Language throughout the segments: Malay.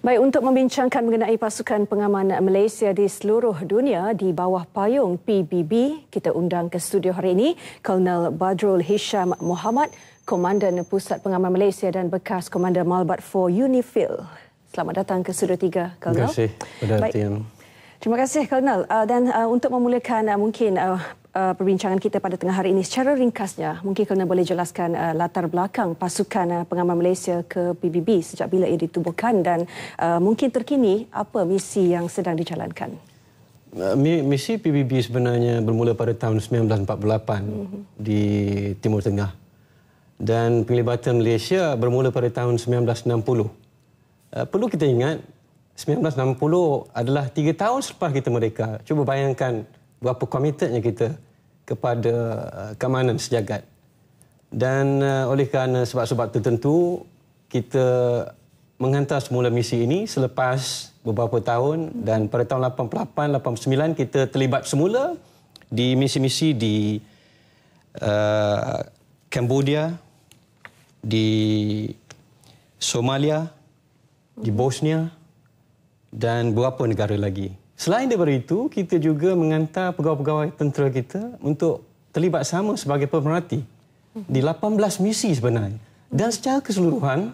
Baik, untuk membincangkan mengenai pasukan pengaman Malaysia di seluruh dunia di bawah payung PBB, kita undang ke studio hari ini Kolonel Badrul Hisham Muhammad, Komandan Pusat Pengaman Malaysia dan bekas Komandan Malbat 4 Unifil. Selamat datang ke studio tiga, Kolonel. Terima kasih. Terima kasih, Kolonel. Uh, dan uh, untuk memulakan uh, mungkin uh, perbincangan kita pada tengah hari ini secara ringkasnya mungkin kena boleh jelaskan uh, latar belakang pasukan uh, pengaman Malaysia ke PBB sejak bila ia ditubuhkan dan uh, mungkin terkini apa misi yang sedang dijalankan uh, misi PBB sebenarnya bermula pada tahun 1948 mm-hmm. di Timur Tengah dan penglibatan Malaysia bermula pada tahun 1960. Uh, perlu kita ingat 1960 adalah tiga tahun selepas kita merdeka. Cuba bayangkan berapa komitmennya kita kepada uh, keamanan sejagat. Dan uh, oleh kerana sebab-sebab tertentu, kita menghantar semula misi ini selepas beberapa tahun dan pada tahun 88-89 kita terlibat semula di misi-misi di uh, Cambodia, di Somalia, di Bosnia dan beberapa negara lagi. Selain daripada itu, kita juga menghantar pegawai-pegawai tentera kita untuk terlibat sama sebagai pemerhati di 18 misi sebenarnya. Dan secara keseluruhan,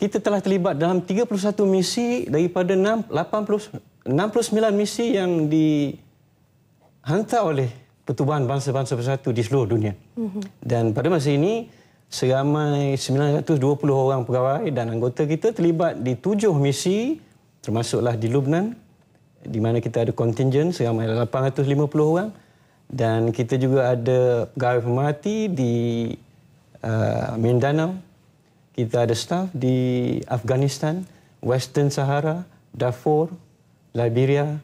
kita telah terlibat dalam 31 misi daripada 6, 69 misi yang dihantar oleh Pertubuhan Bangsa-Bangsa Bersatu di seluruh dunia. Dan pada masa ini, seramai 920 orang pegawai dan anggota kita terlibat di tujuh misi termasuklah di Lubnan, di mana kita ada kontingen seramai 850 orang dan kita juga ada pegawai pemerhati di uh, Mindanao. Kita ada staf di Afghanistan, Western Sahara, Darfur, Liberia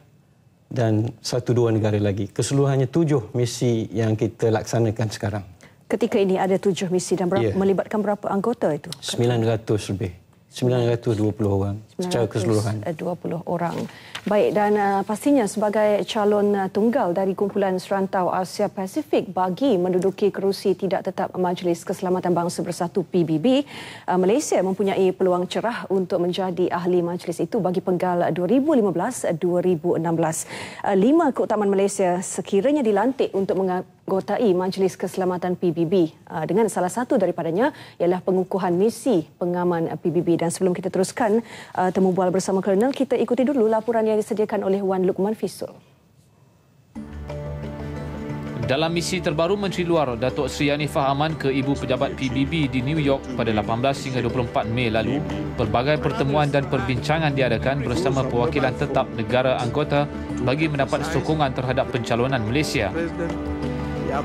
dan satu dua negara lagi. Keseluruhannya tujuh misi yang kita laksanakan sekarang. Ketika ini ada tujuh misi dan berapa, yeah. melibatkan berapa anggota itu? 900 lebih. 920 orang secara keseluruhan. 20 orang. Baik dan uh, pastinya sebagai calon uh, tunggal dari kumpulan serantau Asia Pasifik bagi menduduki kerusi tidak tetap Majlis Keselamatan Bangsa Bersatu PBB, uh, Malaysia mempunyai peluang cerah untuk menjadi ahli majlis itu bagi penggal 2015-2016. Uh, lima keutamaan Malaysia sekiranya dilantik untuk mengambil Gotai Majlis Keselamatan PBB uh, dengan salah satu daripadanya ialah pengukuhan misi pengaman uh, PBB dan sebelum kita teruskan uh, Temu bual bersama Colonel. Kita ikuti dulu laporan yang disediakan oleh Wan Lukman Fisul. Dalam misi terbaru Menteri Luar, Datuk Sri Anifah Aman ke Ibu Pejabat PBB di New York pada 18 hingga 24 Mei lalu, pelbagai pertemuan dan perbincangan diadakan bersama perwakilan tetap negara anggota bagi mendapat sokongan terhadap pencalonan Malaysia.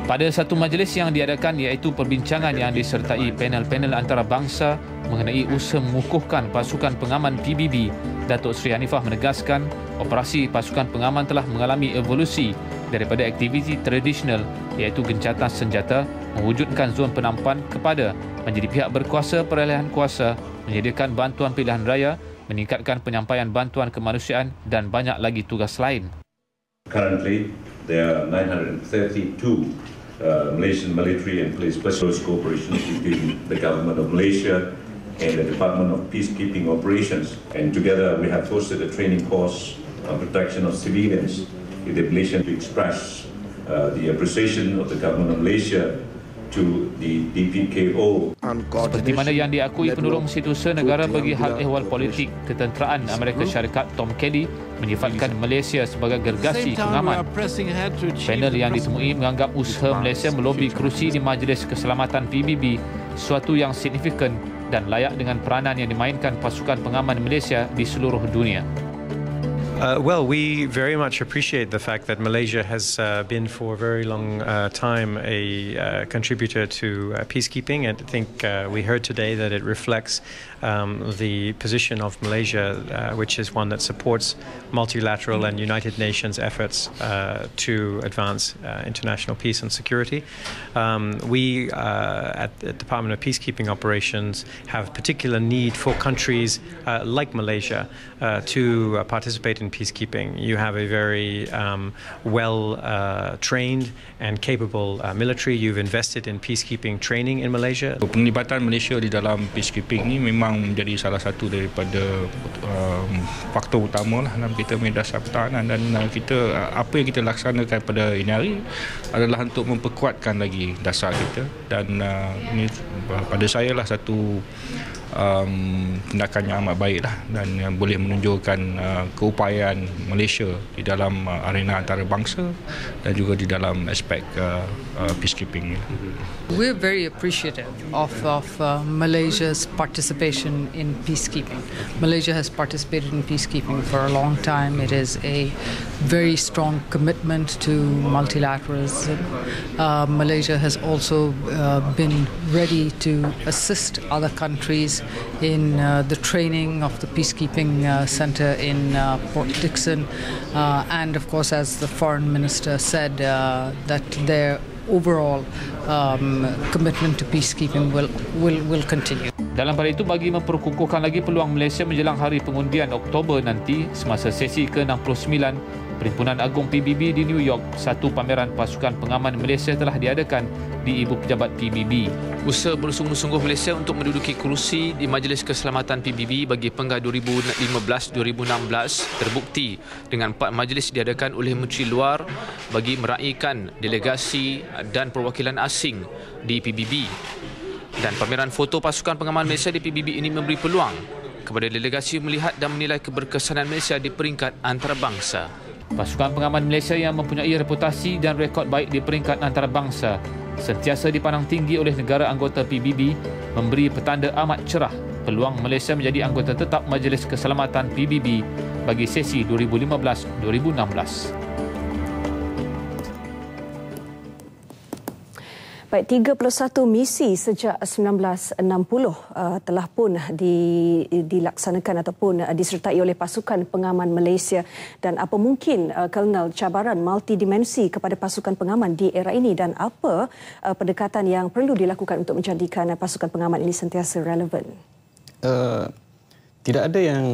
Pada satu majlis yang diadakan iaitu perbincangan yang disertai panel-panel antarabangsa mengenai usaha mengukuhkan pasukan pengaman PBB, Datuk Seri Hanifah menegaskan operasi pasukan pengaman telah mengalami evolusi daripada aktiviti tradisional iaitu gencatan senjata mewujudkan zon penampan kepada menjadi pihak berkuasa peralihan kuasa menyediakan bantuan pilihan raya meningkatkan penyampaian bantuan kemanusiaan dan banyak lagi tugas lain. Currently there are 932 uh, Malaysian military and police personnel cooperation between the government of Malaysia and the Department of Peacekeeping Operations. And together we have hosted a training course on protection of civilians in the Malaysian to express uh, the appreciation of the government of Malaysia to the DPKO. Seperti mana yang diakui penurung situasi negara bagi hal ehwal politik ketenteraan Amerika Syarikat Tom Kelly menyifatkan Malaysia sebagai gergasi pengaman. Panel yang ditemui menganggap usaha Malaysia melobi kerusi di Majlis Keselamatan PBB suatu yang signifikan dan layak dengan peranan yang dimainkan pasukan pengaman Malaysia di seluruh dunia. Uh, well, we very much appreciate the fact that Malaysia has uh, been for a very long uh, time a uh, contributor to uh, peacekeeping. And I think uh, we heard today that it reflects um, the position of Malaysia, uh, which is one that supports multilateral and United Nations efforts uh, to advance uh, international peace and security. Um, we uh, at the Department of Peacekeeping Operations have particular need for countries uh, like Malaysia to participate in peacekeeping. You have a very um, well trained and capable military. You've invested in peacekeeping training in Malaysia. Penglibatan Malaysia di dalam peacekeeping ini memang memang menjadi salah satu daripada um, faktor utama lah dalam kita punya dasar pertahanan dan kita uh, apa yang kita laksanakan pada ini hari adalah untuk memperkuatkan lagi dasar kita dan uh, ini pada saya lah satu um, tindakan yang amat baik lah dan yang boleh menunjukkan uh, keupayaan Malaysia di dalam uh, arena antarabangsa dan juga di dalam aspek uh, uh, peacekeeping. We're very appreciative of of uh, Malaysia's participation in peacekeeping. Malaysia has participated in peacekeeping for a long time. It is a very strong commitment to multilateralism. Uh, Malaysia has also uh, been ready to assist other countries in uh, the training of the peacekeeping uh, center in uh, Port Dixon. Uh, and of course, as the foreign minister said, uh, that their overall um, commitment to peacekeeping will, will, will continue. Dalam hal itu, bagi memperkukuhkan lagi peluang Malaysia menjelang hari pengundian Oktober nanti semasa sesi ke-69 Perhimpunan Agung PBB di New York, satu pameran pasukan pengaman Malaysia telah diadakan di ibu pejabat PBB. Usaha bersungguh-sungguh Malaysia untuk menduduki kerusi di Majlis Keselamatan PBB bagi penggah 2015-2016 terbukti dengan empat majlis diadakan oleh Menteri Luar bagi meraihkan delegasi dan perwakilan asing di PBB. Dan pameran foto pasukan pengaman Malaysia di PBB ini memberi peluang kepada delegasi melihat dan menilai keberkesanan Malaysia di peringkat antarabangsa. Pasukan pengaman Malaysia yang mempunyai reputasi dan rekod baik di peringkat antarabangsa sentiasa dipandang tinggi oleh negara anggota PBB memberi petanda amat cerah peluang Malaysia menjadi anggota tetap Majlis Keselamatan PBB bagi sesi 2015-2016. Baik, 31 misi sejak 1960 uh, telah pun di, dilaksanakan ataupun uh, disertai oleh pasukan pengaman Malaysia dan apa mungkin uh, kelenal cabaran multidimensi kepada pasukan pengaman di era ini dan apa uh, pendekatan yang perlu dilakukan untuk menjadikan uh, pasukan pengaman ini sentiasa relevan? Uh, tidak ada yang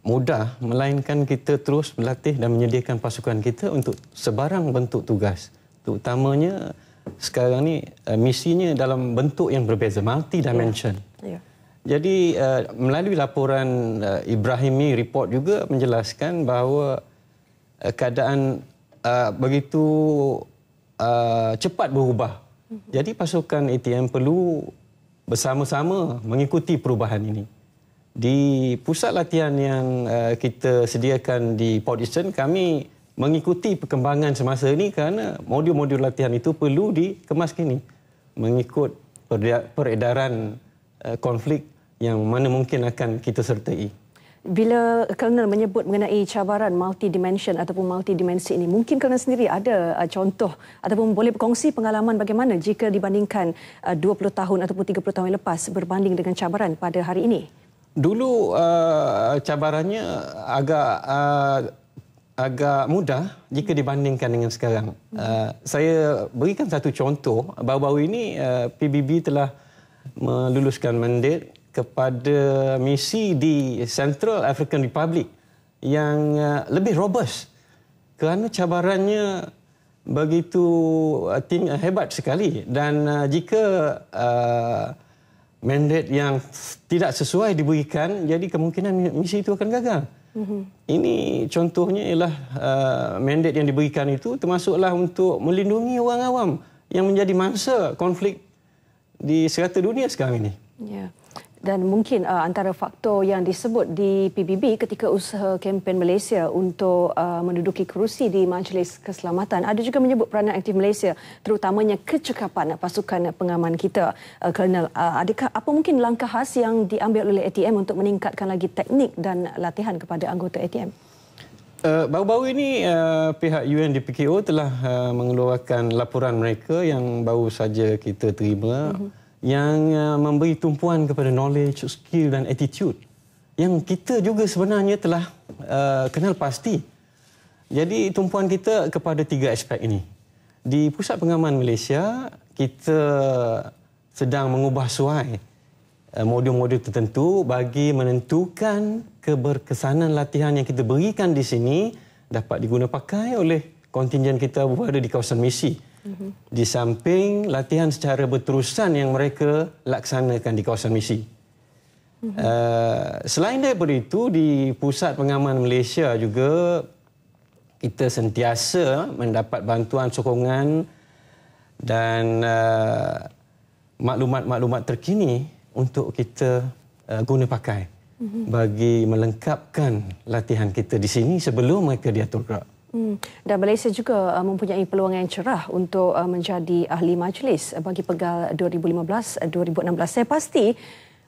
mudah melainkan kita terus berlatih dan menyediakan pasukan kita untuk sebarang bentuk tugas. Terutamanya... utamanya sekarang ni uh, misinya dalam bentuk yang berbeza multi dimension. Yeah. Yeah. Jadi uh, melalui laporan uh, eh, Ibrahimi report juga menjelaskan bahawa uh, keadaan uh, begitu uh, cepat berubah. Mhm. Jadi pasukan ATM perlu bersama-sama mengikuti perubahan ini. Di pusat latihan yang uh, kita sediakan di Port Eastern kami mengikuti perkembangan semasa ini kerana modul-modul latihan itu perlu dikemas kini, mengikut peredaran eh, konflik yang mana mungkin akan kita sertai. Bila Colonel menyebut mengenai cabaran multi-dimension ataupun multi-dimensi ini, mungkin Colonel sendiri ada eh, contoh ataupun boleh berkongsi pengalaman bagaimana jika dibandingkan 20 eh, tahun ataupun 30 tahun lepas berbanding dengan cabaran pada hari ini? Dulu uh, cabarannya agak uh, agak mudah jika dibandingkan dengan sekarang. Hmm. Uh, saya berikan satu contoh. Baru-baru ini uh, PBB telah meluluskan mandat kepada misi di Central African Republic yang uh, lebih robust kerana cabarannya begitu uh, ting, uh, hebat sekali. Dan uh, jika uh, mandat yang tidak sesuai diberikan, jadi kemungkinan misi itu akan gagal mm Ini contohnya ialah uh, mandat yang diberikan itu termasuklah untuk melindungi orang awam yang menjadi mangsa konflik di serata dunia sekarang ini. Yeah dan mungkin uh, antara faktor yang disebut di PBB ketika usaha kempen Malaysia untuk uh, menduduki kerusi di Majlis Keselamatan ada juga menyebut peranan aktif Malaysia terutamanya kecekapan pasukan pengaman kita uh, Colonel uh, adakah apa mungkin langkah khas yang diambil oleh ATM untuk meningkatkan lagi teknik dan latihan kepada anggota ATM Uh, baru-baru ini uh, pihak UNDPKO telah uh, mengeluarkan laporan mereka yang baru saja kita terima. Uh-huh yang uh, memberi tumpuan kepada knowledge, skill dan attitude yang kita juga sebenarnya telah uh, kenal pasti. Jadi tumpuan kita kepada tiga aspek ini. Di Pusat Pengaman Malaysia, kita sedang mengubah suai uh, modul-modul tertentu bagi menentukan keberkesanan latihan yang kita berikan di sini dapat digunapakai oleh kontingen kita berada di kawasan misi di samping latihan secara berterusan yang mereka laksanakan di kawasan misi. Uh, eh, selain daripada itu, di Pusat Pengaman Malaysia juga kita sentiasa mendapat bantuan sokongan dan uh, maklumat-maklumat terkini untuk kita uh, guna pakai bagi melengkapkan latihan kita di sini sebelum mereka diatur gerak. Hmm. Dan Malaysia juga uh, mempunyai peluang yang cerah untuk uh, menjadi ahli majlis bagi Pegal 2015-2016. Saya pasti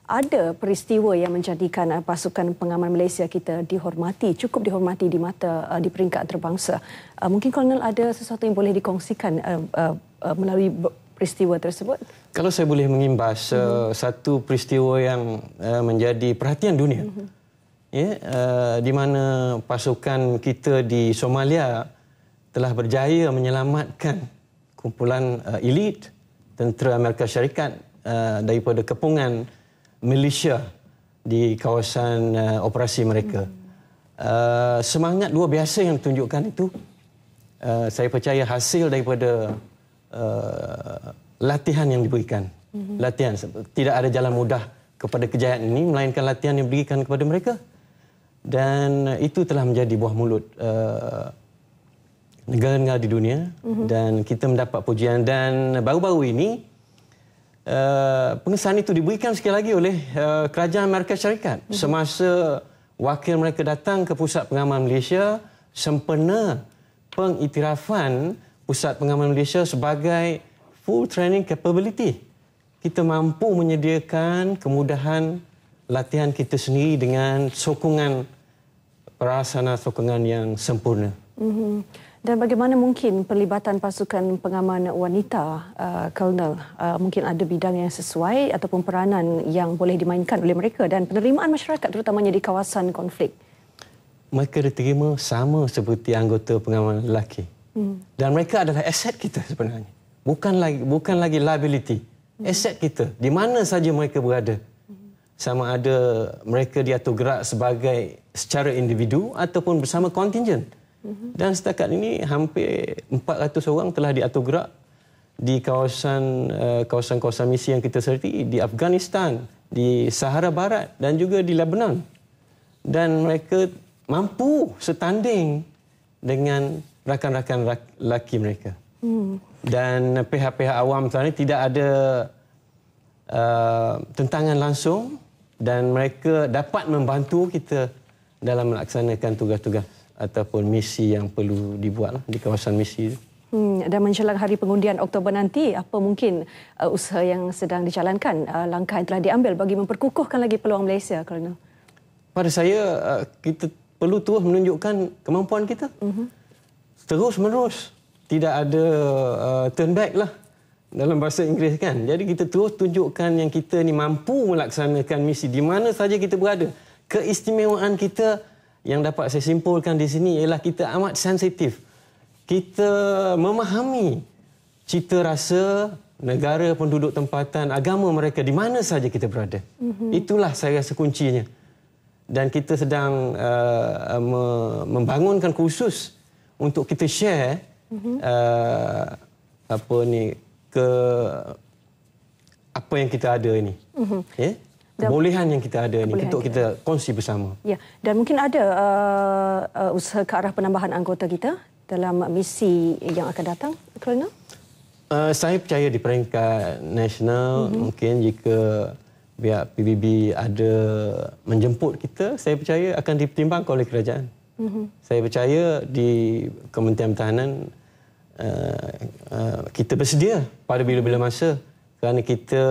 ada peristiwa yang menjadikan uh, pasukan pengaman Malaysia kita dihormati, cukup dihormati di mata uh, di peringkat terbangsa. Uh, mungkin Colonel ada sesuatu yang boleh dikongsikan uh, uh, uh, melalui peristiwa tersebut? Kalau saya boleh mengimbas, uh, hmm. satu peristiwa yang uh, menjadi perhatian dunia. Hmm ya, uh, di mana pasukan kita di Somalia telah berjaya menyelamatkan kumpulan uh, eh, elit tentera Amerika Syarikat uh, daripada kepungan militia di kawasan uh, operasi mereka. Uh, semangat luar biasa yang ditunjukkan itu uh, saya percaya hasil daripada uh, latihan yang diberikan. Mhm. Latihan tidak ada jalan mudah kepada kejayaan ini melainkan latihan yang diberikan kepada mereka dan itu telah menjadi buah mulut eh, negara-negara uh, di dunia uh-huh. dan kita mendapat pujian dan baru-baru ini uh, pengesahan itu diberikan sekali lagi oleh uh, kerajaan Amerika Syarikat uh-huh. semasa wakil mereka datang ke pusat pengamalan Malaysia sempena pengiktirafan pusat pengamalan Malaysia sebagai full training capability kita mampu menyediakan kemudahan latihan kita sendiri dengan sokongan perasana sokongan yang sempurna. Mm -hmm. Dan bagaimana mungkin pelibatan pasukan pengaman wanita, uh, Colonel? Uh, mungkin ada bidang yang sesuai ataupun peranan yang boleh dimainkan oleh mereka dan penerimaan masyarakat terutamanya di kawasan konflik? Mereka diterima sama seperti anggota pengaman lelaki. Mm. Dan mereka adalah aset kita sebenarnya. Bukan lagi, bukan lagi liability. Mm. Aset kita. Di mana saja mereka berada. Mm sama ada mereka diatur gerak sebagai secara individu ataupun bersama kontingen. Mhm. Dan setakat ini hampir 400 orang telah diatur gerak di kawasan eh, kawasan-kawasan misi yang kita sertai di Afghanistan, di Sahara Barat dan juga di Lebanon. Dan mereka mampu setanding dengan rakan-rakan lelaki mereka. Hmm. Dan pihak-pihak awam sebenarnya tidak ada uh, tentangan langsung dan mereka dapat membantu kita dalam melaksanakan tugas-tugas ataupun misi yang perlu dibuat lah di kawasan misi itu. Hmm, dan menjelang hari pengundian Oktober nanti, apa mungkin uh, usaha yang sedang dijalankan, uh, langkah yang telah diambil bagi memperkukuhkan lagi peluang Malaysia, Colonel? Pada saya, uh, kita perlu terus menunjukkan kemampuan kita. Mm-hmm. Terus-menerus. Tidak ada uh, turn back lah dalam bahasa Inggeris kan. Jadi kita terus tunjukkan yang kita ni mampu melaksanakan misi di mana saja kita berada. Keistimewaan kita yang dapat saya simpulkan di sini ialah kita amat sensitif. Kita memahami cita rasa negara penduduk tempatan agama mereka di mana saja kita berada. Mhm. Itulah saya rasa kuncinya. Dan kita sedang uh, membangunkan khusus untuk kita share mhm. uh, apa ni ke apa yang kita ada ini. Mm-hmm. Yeah? Kebolehan yang kita ada ini untuk kita. kita kongsi bersama. Ya, dan mungkin ada uh, uh, usaha ke arah penambahan anggota kita dalam misi yang akan datang, Colonel? Uh, saya percaya di peringkat nasional, mm-hmm. mungkin jika pihak PBB ada menjemput kita, saya percaya akan dipertimbangkan oleh kerajaan. Mm-hmm. Saya percaya di Kementerian Pertahanan, Eh, eh, kita bersedia pada bila-bila masa kerana kita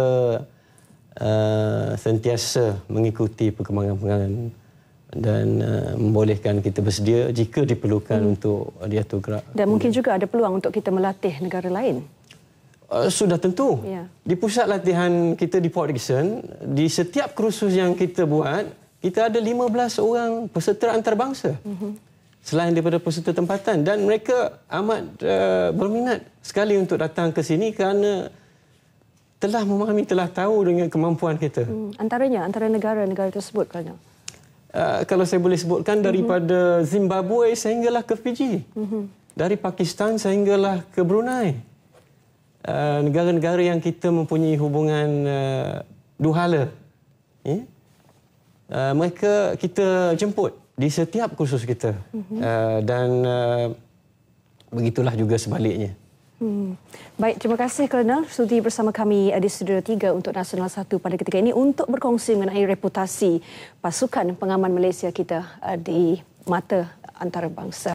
uh, sentiasa mengikuti perkembangan-perkembangan dan uh, membolehkan kita bersedia jika diperlukan hmm. untuk dia tu gerak. Dan mungkin juga ada peluang untuk kita melatih negara lain. Uh, sudah tentu. Yeah. Di pusat latihan kita di Port Dickson, di setiap kursus yang kita buat, kita ada 15 orang peserta antarabangsa. Mm-hmm selain daripada peserta tempatan dan mereka amat uh, berminat sekali untuk datang ke sini kerana telah memahami telah tahu dengan kemampuan kita. Hmm. Antaranya antara negara-negara tersebut kerana uh, kalau saya boleh sebutkan mhm. daripada mm-hmm. Zimbabwe sehinggalah ke Fiji. Mm-hmm. Dari Pakistan sehinggalah ke Brunei. Uh, negara-negara yang kita mempunyai hubungan uh, duhala. Yeah? Uh, mereka kita jemput di setiap kursus kita mm -hmm. uh, dan uh, begitulah juga sebaliknya. Hmm. Baik, terima kasih Colonel sudi bersama kami di Studio 3 untuk Nasional 1 pada ketika ini untuk berkongsi mengenai reputasi pasukan pengaman Malaysia kita eh, di mata antarabangsa.